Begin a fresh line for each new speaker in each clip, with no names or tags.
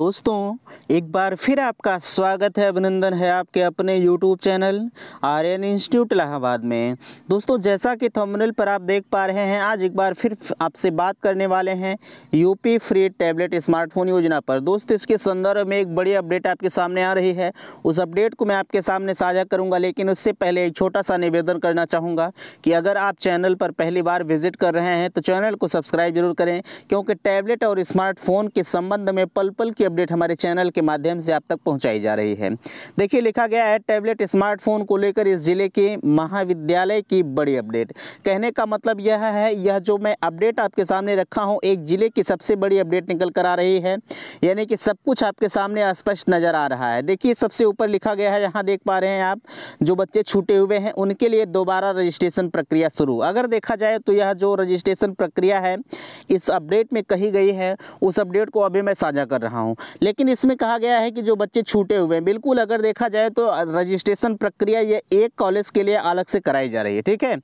दोस्तों एक बार फिर आपका स्वागत है अभिनंदन है आपके अपने YouTube channel Aryan institute Allahabad में दोस्तों जैसा कि थंबनेल पर आप देख पा रहे हैं आज एक बार फिर आपसे बात करने वाले हैं यूपी फ्री टैबलेट स्मार्टफोन योजना पर दोस्तों इसके संदर्भ में एक बड़ी अपडेट आपके सामने आ रही है उस अपडेट को मैं आपके सामने साझा करूँगा लेकिन उससे पहले एक छोटा सा निवेदन करना चाहूँगा कि अगर आप चैनल पर पहली बार विजिट कर रहे हैं तो चैनल को सब्सक्राइब जरूर करें क्योंकि टैबलेट और स्मार्टफोन के संबंध में पल पल के अपडेट हमारे चैनल के माध्यम से आप तक पहुँचाई जा रही है देखिए लिखा गया है टैबलेट स्मार्टफोन को लेकर इस जिले के महाविद्यालय की बड़ी अपडेट कहने का मतलब यह है यह जो मैं अपडेट आपके सामने रखा हूँ एक जिले की सबसे बड़ी अपडेट निकल कर आ रही है यानी कि सब कुछ आपके सामने स्पष्ट नज़र आ रहा है देखिए सबसे ऊपर लिखा गया है यहाँ देख पा रहे हैं आप जो बच्चे छूटे हुए हैं उनके लिए दोबारा रजिस्ट्रेशन प्रक्रिया शुरू अगर देखा जाए तो यह जो रजिस्ट्रेशन प्रक्रिया है इस अपडेट में कही गई है उस अपडेट को अभी मैं साझा कर रहा हूँ लेकिन इसमें कहा गया है कि जो बच्चे छूटे हुए हैं बिल्कुल अगर देखा जाए तो रजिस्ट्रेशन प्रक्रिया ये एक कॉलेज के लिए अलग से कराई जा रही है ठीक है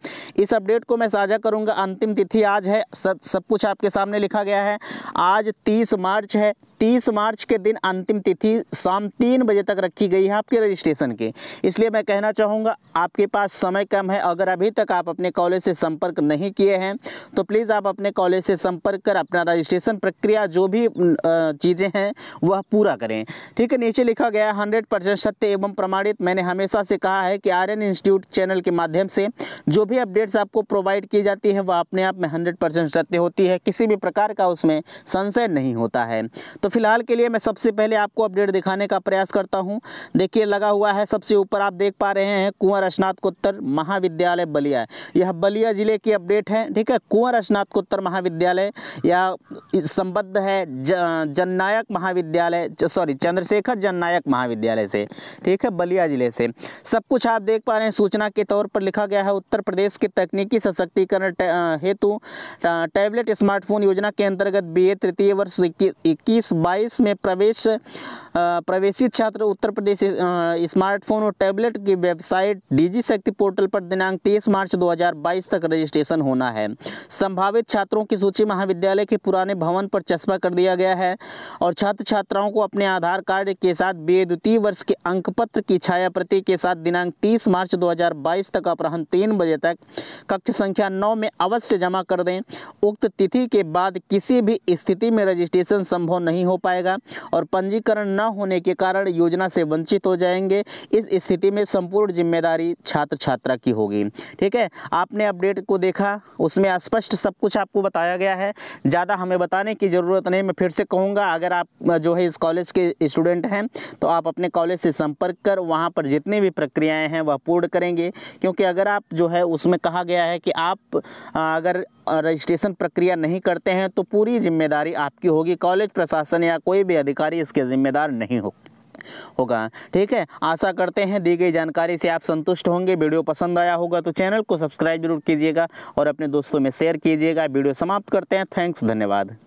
इस अपडेट को मैं साझा करूंगा अंतिम तिथि आज है सब सब कुछ आपके सामने लिखा गया है आज तीस मार्च है 30 मार्च के दिन अंतिम तिथि शाम तीन बजे तक रखी गई है आपके रजिस्ट्रेशन के इसलिए मैं कहना चाहूँगा आपके पास समय कम है अगर अभी तक आप अपने कॉलेज से संपर्क नहीं किए हैं तो प्लीज़ आप अपने कॉलेज से संपर्क कर अपना रजिस्ट्रेशन प्रक्रिया जो भी चीज़ें हैं वह पूरा करें ठीक है नीचे लिखा गया हंड्रेड परसेंट सत्य एवं प्रमाणित मैंने हमेशा से कहा है कि आर्यन इंस्टीट्यूट चैनल के माध्यम से जो भी अपडेट्स आपको प्रोवाइड की जाती है वह अपने आप में हंड्रेड सत्य होती है किसी भी प्रकार का उसमें संशय नहीं होता है तो तो फिलहाल के लिए मैं सबसे पहले आपको अपडेट दिखाने का प्रयास करता हूँ देखिए लगा हुआ है सबसे ऊपर आप देख पा रहे हैं कुंवर स्नातकोत्तर महाविद्यालय बलिया यह बलिया ज़िले की अपडेट है ठीक है कुंवर स्नातकोत्तर महाविद्यालय या संबद्ध है जननायक महाविद्यालय सॉरी चंद्रशेखर जननायक महाविद्यालय से ठीक है बलिया ज़िले से सब कुछ आप देख पा रहे हैं सूचना के तौर पर लिखा गया है उत्तर प्रदेश के तकनीकी सशक्तिकरण हेतु टैबलेट स्मार्टफोन योजना के अंतर्गत बी तृतीय वर्ष इक्कीस 2022 में प्रवेश प्रवेशी छात्र उत्तर प्रदेश स्मार्टफोन और टैबलेट की वेबसाइट डीजी शक्ति पोर्टल पर दिनांक 23 मार्च 2022 तक रजिस्ट्रेशन होना है संभावित छात्रों की सूची महाविद्यालय के पुराने भवन पर चस्पा कर दिया गया है और छात्र छात्राओं को अपने आधार कार्ड के साथ बेद्वितीय वर्ष के अंक पत्र की छाया प्रति के साथ दिनांक तीस मार्च दो तक अपराहन तीन बजे तक कक्ष संख्या नौ में अवश्य जमा कर दें उक्त तिथि के बाद किसी भी स्थिति में रजिस्ट्रेशन संभव नहीं हो पाएगा और पंजीकरण न होने के कारण योजना से वंचित हो जाएंगे इस स्थिति में संपूर्ण जिम्मेदारी छात्र छात्रा की होगी ठीक है आपने अपडेट को देखा उसमें स्पष्ट सब कुछ आपको बताया गया है ज़्यादा हमें बताने की ज़रूरत नहीं मैं फिर से कहूँगा अगर आप जो है इस कॉलेज के स्टूडेंट हैं तो आप अपने कॉलेज से संपर्क कर वहाँ पर जितनी भी प्रक्रियाएँ हैं वह पूर्ण करेंगे क्योंकि अगर आप जो है उसमें कहा गया है कि आप अगर रजिस्ट्रेशन प्रक्रिया नहीं करते हैं तो पूरी जिम्मेदारी आपकी होगी कॉलेज प्रशासन या कोई भी अधिकारी इसके जिम्मेदार नहीं हो होगा ठीक है आशा करते हैं दी गई जानकारी से आप संतुष्ट होंगे वीडियो पसंद आया होगा तो चैनल को सब्सक्राइब जरूर कीजिएगा और अपने दोस्तों में शेयर कीजिएगा वीडियो समाप्त करते हैं थैंक्स धन्यवाद